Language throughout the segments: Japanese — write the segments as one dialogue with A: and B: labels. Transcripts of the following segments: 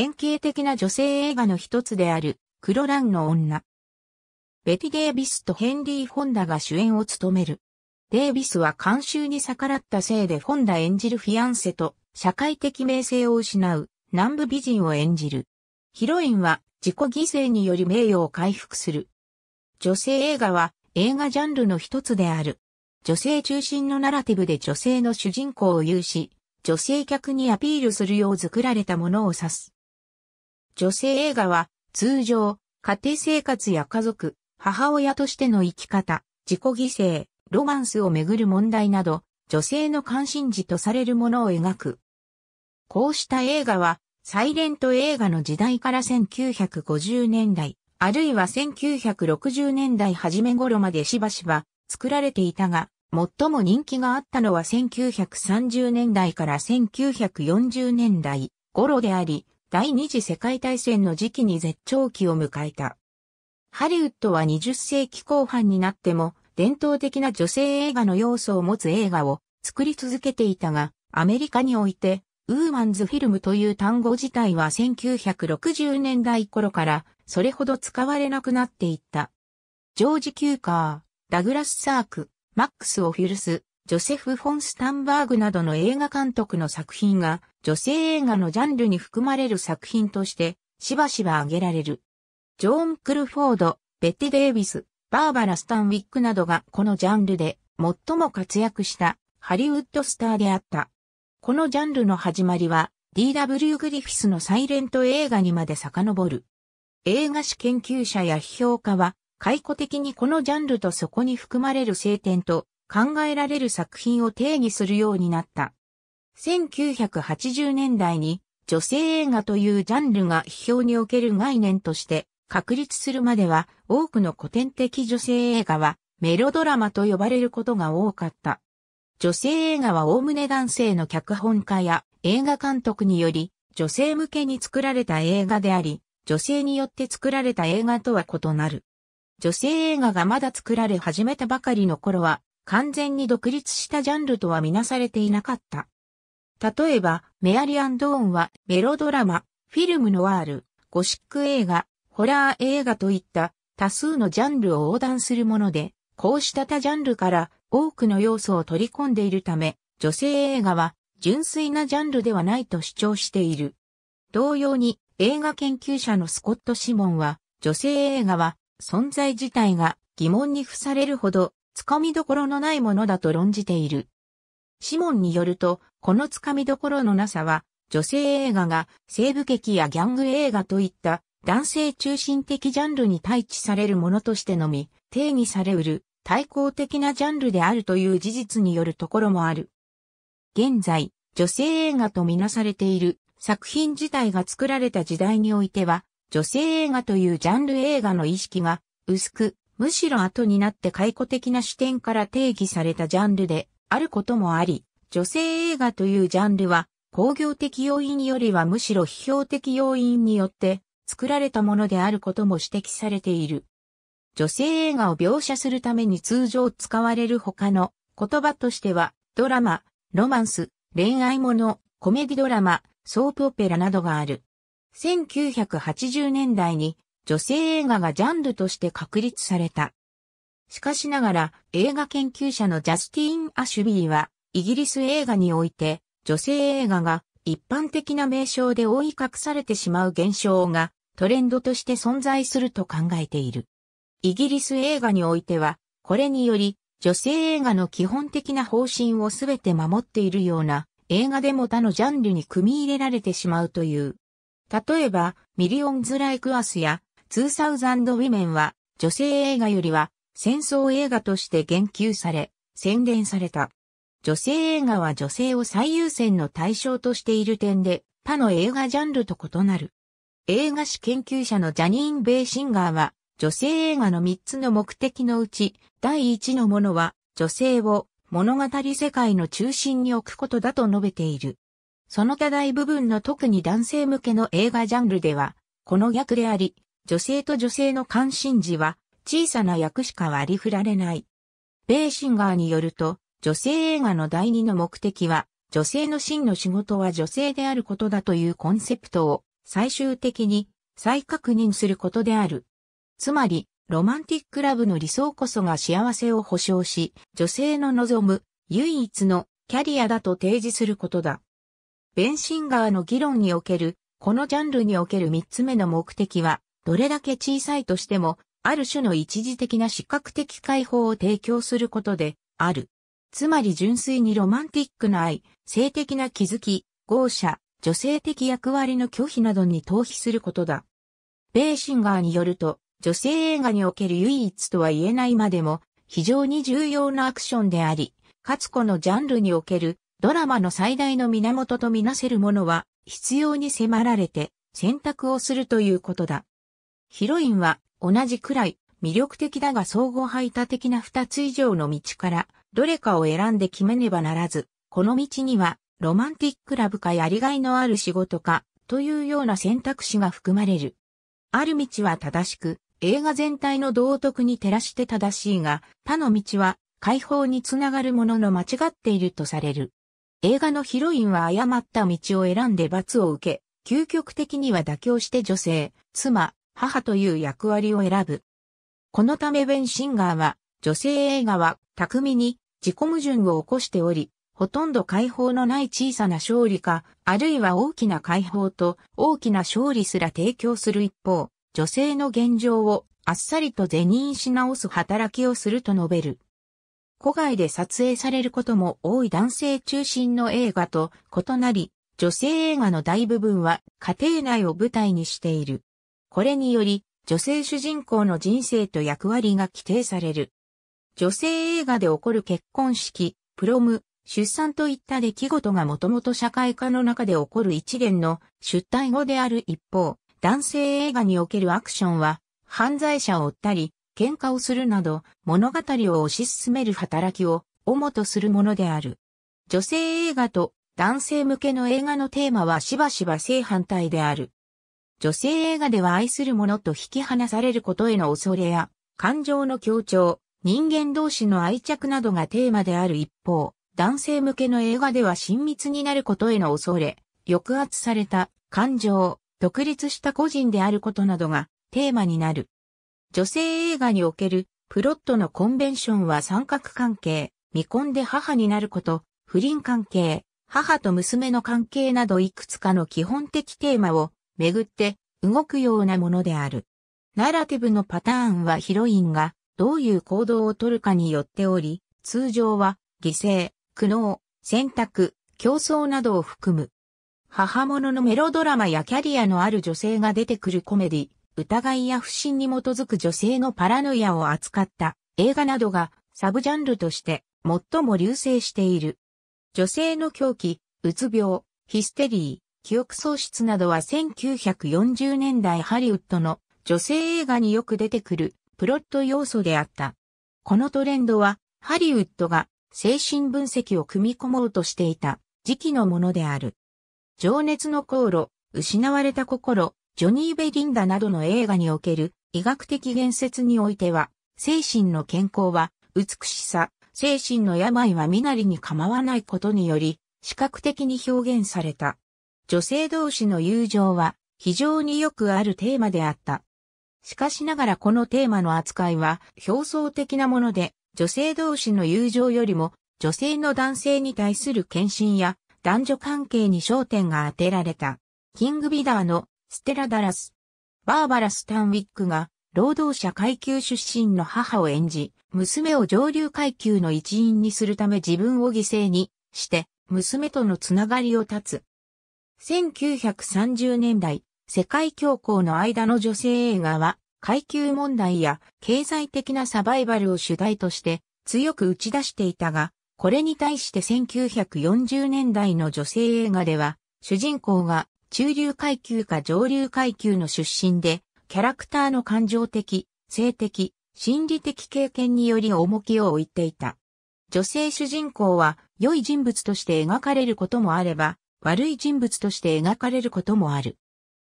A: 典型的な女性映画の一つである、黒蘭の女。ベティ・デイビスとヘンリー・フォンダが主演を務める。デイビスは慣習に逆らったせいでフォンダ演じるフィアンセと社会的名声を失う南部美人を演じる。ヒロインは自己犠牲により名誉を回復する。女性映画は映画ジャンルの一つである。女性中心のナラティブで女性の主人公を有し、女性客にアピールするよう作られたものを指す。女性映画は、通常、家庭生活や家族、母親としての生き方、自己犠牲、ロマンスをめぐる問題など、女性の関心事とされるものを描く。こうした映画は、サイレント映画の時代から1950年代、あるいは1960年代初め頃までしばしば作られていたが、最も人気があったのは1930年代から1940年代頃であり、第二次世界大戦の時期に絶頂期を迎えた。ハリウッドは20世紀後半になっても、伝統的な女性映画の要素を持つ映画を作り続けていたが、アメリカにおいて、ウーマンズフィルムという単語自体は1960年代頃からそれほど使われなくなっていった。ジョージ・キューカー、ダグラス・サーク、マックス・オフィルス、ジョセフ・フォン・スタンバーグなどの映画監督の作品が女性映画のジャンルに含まれる作品として、しばしば挙げられる。ジョーン・クルフォード、ベッティ・デイビス、バーバラ・スタンウィックなどがこのジャンルで最も活躍したハリウッドスターであった。このジャンルの始まりは D.W. グリフィスのサイレント映画にまで遡る。映画史研究者や批評家は、解雇的にこのジャンルとそこに含まれる聖典と考えられる作品を定義するようになった。1980年代に女性映画というジャンルが批評における概念として確立するまでは多くの古典的女性映画はメロドラマと呼ばれることが多かった。女性映画は概ね男性の脚本家や映画監督により女性向けに作られた映画であり、女性によって作られた映画とは異なる。女性映画がまだ作られ始めたばかりの頃は完全に独立したジャンルとはみなされていなかった。例えば、メアリーンはメロドラマ、フィルムノワール、ゴシック映画、ホラー映画といった多数のジャンルを横断するもので、こうした他ジャンルから多くの要素を取り込んでいるため、女性映画は純粋なジャンルではないと主張している。同様に映画研究者のスコット・シモンは、女性映画は存在自体が疑問に付されるほど、つかみどころのないものだと論じている。シモンによると、このつかみどころのなさは、女性映画が西部劇やギャング映画といった男性中心的ジャンルに対地されるものとしてのみ、定義されうる対抗的なジャンルであるという事実によるところもある。現在、女性映画とみなされている作品自体が作られた時代においては、女性映画というジャンル映画の意識が薄く、むしろ後になって解雇的な視点から定義されたジャンルであることもあり、女性映画というジャンルは、工業的要因よりはむしろ批評的要因によって作られたものであることも指摘されている。女性映画を描写するために通常使われる他の言葉としては、ドラマ、ロマンス、恋愛もの、コメディドラマ、ソープオペラなどがある。1980年代に女性映画がジャンルとして確立された。しかしながら、映画研究者のジャスティーン・アシュビーは、イギリス映画において、女性映画が一般的な名称で覆い隠されてしまう現象がトレンドとして存在すると考えている。イギリス映画においては、これにより女性映画の基本的な方針をすべて守っているような映画でも他のジャンルに組み入れられてしまうという。例えば、ミリオンズ・ライク・アスや、ツーサウザンド・ウィメンは女性映画よりは戦争映画として言及され、洗練された。女性映画は女性を最優先の対象としている点で、他の映画ジャンルと異なる。映画史研究者のジャニーン・ベイシンガーは、女性映画の3つの目的のうち、第1のものは、女性を物語世界の中心に置くことだと述べている。その課大部分の特に男性向けの映画ジャンルでは、この逆であり、女性と女性の関心事は、小さな役しか割り振られない。ベーシンガーによると、女性映画の第二の目的は、女性の真の仕事は女性であることだというコンセプトを最終的に再確認することである。つまり、ロマンティックラブの理想こそが幸せを保障し、女性の望む唯一のキャリアだと提示することだ。ベンシンガーの議論における、このジャンルにおける三つ目の目的は、どれだけ小さいとしてもある種の一時的な視覚的解放を提供することで、ある。つまり純粋にロマンティックな愛、性的な気づき、豪者、女性的役割の拒否などに逃避することだ。ベーシンガーによると、女性映画における唯一とは言えないまでも、非常に重要なアクションであり、かつこのジャンルにおけるドラマの最大の源とみなせるものは、必要に迫られて選択をするということだ。ヒロインは同じくらい魅力的だが総合排他的な二つ以上の道からどれかを選んで決めねばならず、この道にはロマンティックラブかやりがいのある仕事かというような選択肢が含まれる。ある道は正しく、映画全体の道徳に照らして正しいが、他の道は解放につながるものの間違っているとされる。映画のヒロインは誤った道を選んで罰を受け、究極的には妥協して女性、妻、母という役割を選ぶ。このためベン・シンガーは、女性映画は巧みに自己矛盾を起こしており、ほとんど解放のない小さな勝利か、あるいは大きな解放と大きな勝利すら提供する一方、女性の現状をあっさりと是認し直す働きをすると述べる。古外で撮影されることも多い男性中心の映画と異なり、女性映画の大部分は家庭内を舞台にしている。これにより、女性主人公の人生と役割が規定される。女性映画で起こる結婚式、プロム、出産といった出来事がもともと社会化の中で起こる一連の出退後である一方、男性映画におけるアクションは、犯罪者を追ったり、喧嘩をするなど、物語を推し進める働きを主とするものである。女性映画と男性向けの映画のテーマはしばしば正反対である。女性映画では愛する者と引き離されることへの恐れや、感情の強調、人間同士の愛着などがテーマである一方、男性向けの映画では親密になることへの恐れ、抑圧された感情、独立した個人であることなどがテーマになる。女性映画におけるプロットのコンベンションは三角関係、未婚で母になること、不倫関係、母と娘の関係などいくつかの基本的テーマをめぐって動くようなものである。ナラティブのパターンはヒロインがどういう行動をとるかによっており、通常は犠牲、苦悩、選択、競争などを含む。母物のメロドラマやキャリアのある女性が出てくるコメディ、疑いや不信に基づく女性のパラノイアを扱った映画などがサブジャンルとして最も流星している。女性の狂気、うつ病、ヒステリー。記憶喪失などは1940年代ハリウッドの女性映画によく出てくるプロット要素であった。このトレンドはハリウッドが精神分析を組み込もうとしていた時期のものである。情熱の航路、失われた心、ジョニー・ベリンダなどの映画における医学的言説においては、精神の健康は美しさ、精神の病は身なりに構わないことにより、視覚的に表現された。女性同士の友情は非常によくあるテーマであった。しかしながらこのテーマの扱いは表層的なもので、女性同士の友情よりも女性の男性に対する献身や男女関係に焦点が当てられた。キングビダーのステラ・ダラス。バーバラ・スタンウィックが労働者階級出身の母を演じ、娘を上流階級の一員にするため自分を犠牲にして、娘とのつながりを断つ。1930年代、世界恐慌の間の女性映画は、階級問題や経済的なサバイバルを主題として強く打ち出していたが、これに対して1940年代の女性映画では、主人公が中流階級か上流階級の出身で、キャラクターの感情的、性的、心理的経験により重きを置いていた。女性主人公は良い人物として描かれることもあれば、悪い人物として描かれることもある。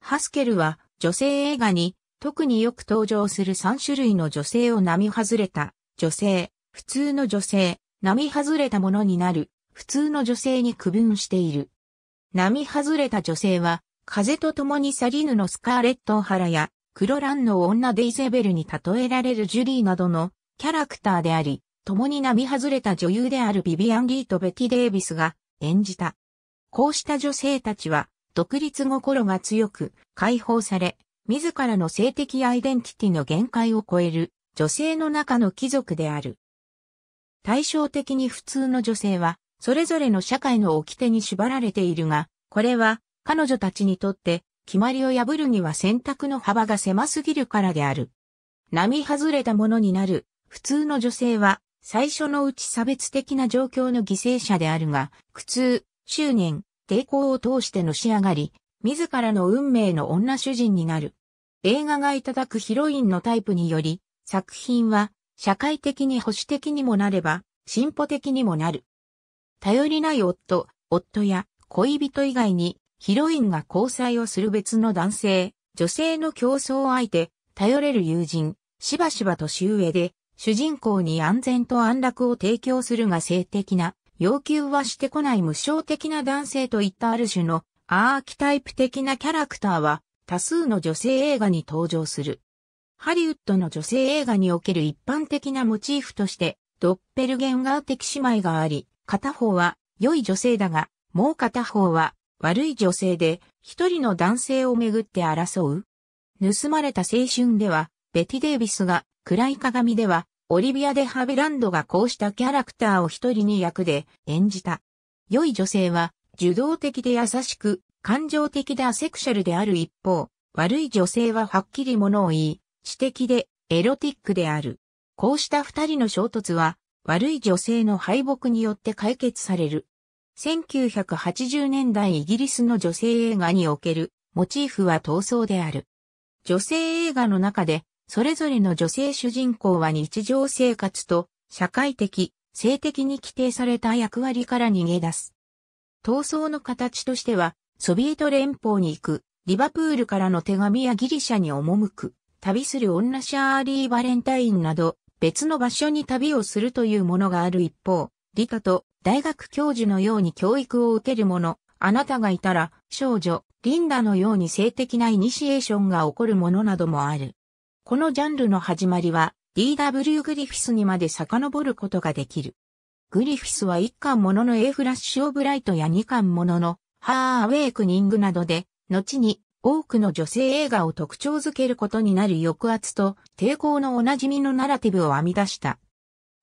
A: ハスケルは女性映画に特によく登場する3種類の女性を並外れた女性、普通の女性、並外れたものになる普通の女性に区分している。並外れた女性は風と共に去りぬのスカーレット・オハラや黒ンの女デイゼベルに例えられるジュリーなどのキャラクターであり、共に並外れた女優であるビビアン・リーとベティ・デイビスが演じた。こうした女性たちは、独立心が強く、解放され、自らの性的アイデンティティの限界を超える、女性の中の貴族である。対照的に普通の女性は、それぞれの社会の掟に縛られているが、これは、彼女たちにとって、決まりを破るには選択の幅が狭すぎるからである。並外れたものになる、普通の女性は、最初のうち差別的な状況の犠牲者であるが、苦痛、執念、抵抗を通してのし上がり、自らの運命の女主人になる。映画がいただくヒロインのタイプにより、作品は社会的に保守的にもなれば、進歩的にもなる。頼りない夫、夫や恋人以外にヒロインが交際をする別の男性、女性の競争相手、頼れる友人、しばしば年上で、主人公に安全と安楽を提供するが性的な要求はしてこない無償的な男性といったある種のアーキタイプ的なキャラクターは多数の女性映画に登場する。ハリウッドの女性映画における一般的なモチーフとしてドッペルゲンガー的姉妹があり、片方は良い女性だが、もう片方は悪い女性で一人の男性をめぐって争う。盗まれた青春では、ベティ・デイビスが暗い鏡ではオリビア・デ・ハビランドがこうしたキャラクターを一人に役で演じた。良い女性は、受動的で優しく、感情的でアセクシャルである一方、悪い女性ははっきり物を言い、知的でエロティックである。こうした二人の衝突は、悪い女性の敗北によって解決される。1980年代イギリスの女性映画におけるモチーフは闘争である。女性映画の中でそれぞれの女性主人公は日常生活と社会的、性的に規定された役割から逃げ出す。闘争の形としては、ソビエト連邦に行く、リバプールからの手紙やギリシャに赴く、旅する女シャーリー・バレンタインなど、別の場所に旅をするというものがある一方、理科と大学教授のように教育を受ける者、あなたがいたら、少女、リンダのように性的なイニシエーションが起こるものなどもある。このジャンルの始まりは D.W. グリフィスにまで遡ることができる。グリフィスは1巻ものの A フラッシュオブライトや2巻もののハーアウェイクニングなどで、後に多くの女性映画を特徴づけることになる抑圧と抵抗のおなじみのナラティブを編み出した。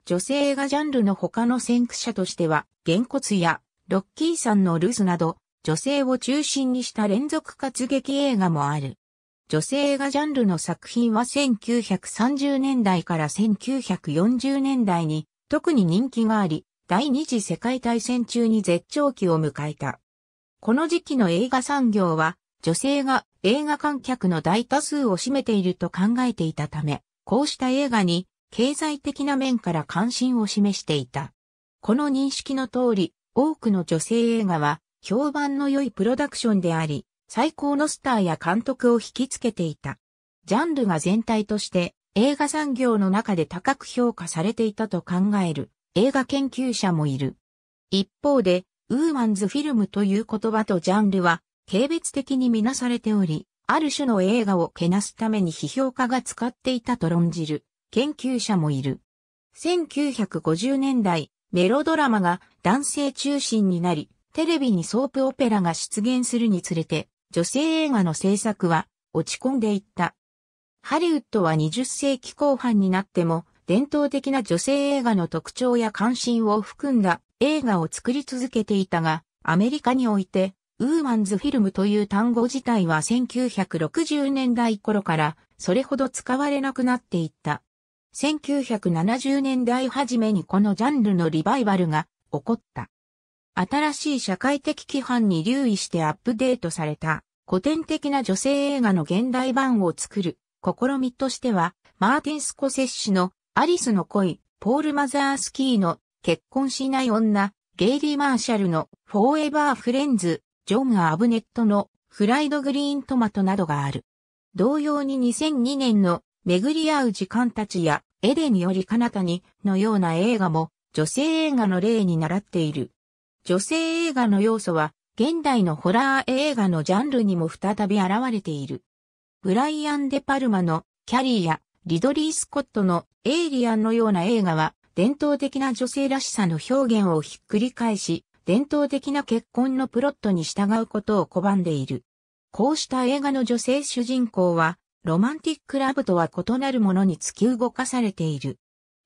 A: 女性映画ジャンルの他の先駆者としては、げんこつやロッキーさんのルースなど、女性を中心にした連続活劇映画もある。女性映画ジャンルの作品は1930年代から1940年代に特に人気があり、第二次世界大戦中に絶頂期を迎えた。この時期の映画産業は、女性が映画観客の大多数を占めていると考えていたため、こうした映画に経済的な面から関心を示していた。この認識の通り、多くの女性映画は評判の良いプロダクションであり、最高のスターや監督を引きつけていた。ジャンルが全体として映画産業の中で高く評価されていたと考える映画研究者もいる。一方で、ウーマンズフィルムという言葉とジャンルは軽蔑的にみなされており、ある種の映画をけなすために批評家が使っていたと論じる研究者もいる。1950年代、メロドラマが男性中心になり、テレビにソープオペラが出現するにつれて、女性映画の制作は落ち込んでいった。ハリウッドは20世紀後半になっても、伝統的な女性映画の特徴や関心を含んだ映画を作り続けていたが、アメリカにおいて、ウーマンズフィルムという単語自体は1960年代頃からそれほど使われなくなっていった。1970年代初めにこのジャンルのリバイバルが起こった。新しい社会的規範に留意してアップデートされた古典的な女性映画の現代版を作る試みとしては、マーティン・スコセッシのアリスの恋、ポール・マザースキーの結婚しない女、ゲイリー・マーシャルのフォーエバー・フレンズ、ジョン・アブネットのフライド・グリーン・トマトなどがある。同様に2002年の巡り合う時間たちやエレにより彼方にのような映画も女性映画の例に習っている。女性映画の要素は、現代のホラー映画のジャンルにも再び現れている。ブライアン・デ・パルマのキャリーやリドリー・スコットのエイリアンのような映画は、伝統的な女性らしさの表現をひっくり返し、伝統的な結婚のプロットに従うことを拒んでいる。こうした映画の女性主人公は、ロマンティックラブとは異なるものに突き動かされている。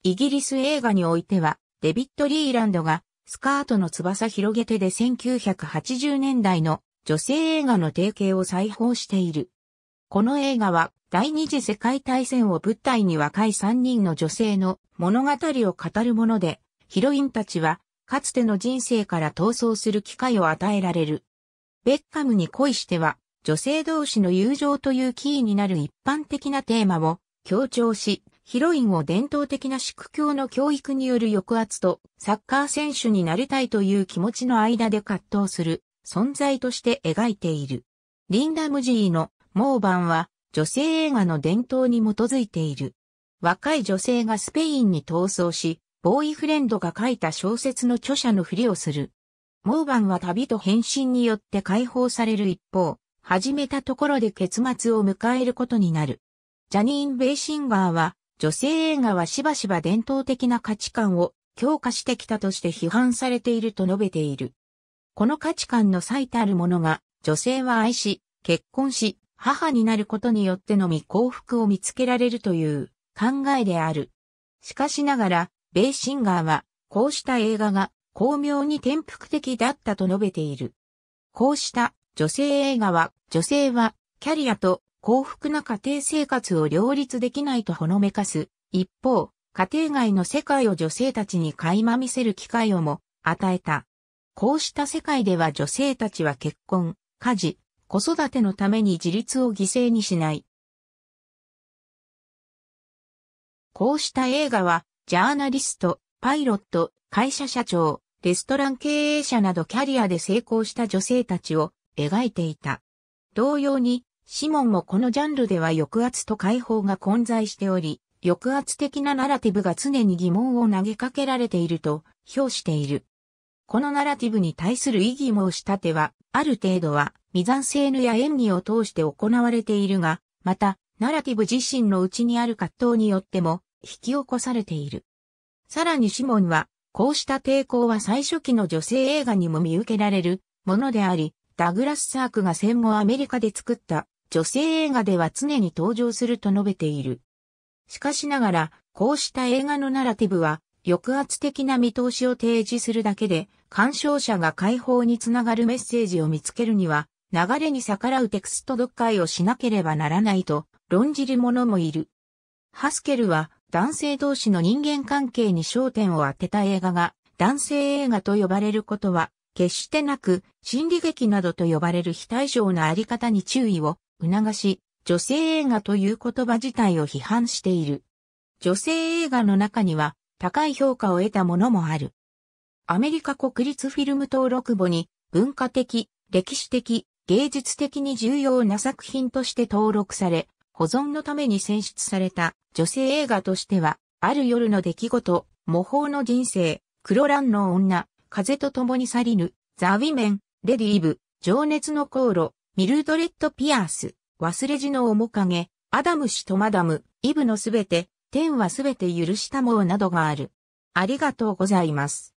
A: イギリス映画においては、デビッド・リーランドがスカートの翼広げてで1980年代の女性映画の提携を再放している。この映画は第二次世界大戦を舞台に若い3人の女性の物語を語るもので、ヒロインたちはかつての人生から逃走する機会を与えられる。ベッカムに恋しては女性同士の友情というキーになる一般的なテーマを強調し、ヒロインを伝統的な宿教の教育による抑圧とサッカー選手になりたいという気持ちの間で葛藤する存在として描いている。リンダ・ムジーのモーバンは女性映画の伝統に基づいている。若い女性がスペインに逃走し、ボーイフレンドが書いた小説の著者のふりをする。モーバンは旅と変身によって解放される一方、始めたところで結末を迎えることになる。ジャニーン・ベイシンガーは女性映画はしばしば伝統的な価値観を強化してきたとして批判されていると述べている。この価値観の最たるものが、女性は愛し、結婚し、母になることによってのみ幸福を見つけられるという考えである。しかしながら、ベーシンガーは、こうした映画が巧妙に転覆的だったと述べている。こうした女性映画は、女性はキャリアと幸福な家庭生活を両立できないとほのめかす。一方、家庭外の世界を女性たちに垣間見せる機会をも与えた。こうした世界では女性たちは結婚、家事、子育てのために自立を犠牲にしない。こうした映画は、ジャーナリスト、パイロット、会社社長、レストラン経営者などキャリアで成功した女性たちを描いていた。同様に、シモンもこのジャンルでは抑圧と解放が混在しており、抑圧的なナラティブが常に疑問を投げかけられていると評している。このナラティブに対する異議申し立ては、ある程度は、未残性ヌや演技を通して行われているが、また、ナラティブ自身の内にある葛藤によっても、引き起こされている。さらにシモンは、こうした抵抗は最初期の女性映画にも見受けられるものであり、ダグラス・サークが戦後アメリカで作った女性映画では常に登場すると述べている。しかしながら、こうした映画のナラティブは、抑圧的な見通しを提示するだけで、鑑賞者が解放につながるメッセージを見つけるには、流れに逆らうテクスト読解をしなければならないと論じる者もいる。ハスケルは男性同士の人間関係に焦点を当てた映画が男性映画と呼ばれることは決してなく心理劇などと呼ばれる非対称なあり方に注意を促し、女性映画という言葉自体を批判している。女性映画の中には高い評価を得たものもある。アメリカ国立フィルム登録簿に文化的、歴史的、芸術的に重要な作品として登録され、保存のために選出された女性映画としては、ある夜の出来事、模倣の人生、黒蘭の女、風と共に去りぬ、ザ・ウィメン、レディーブ、情熱の航路、ミルドレッド・ピアース、忘れ字の面影、アダム氏とマダム、イブのすべて、天はすべて許したもうなどがある。ありがとうございます。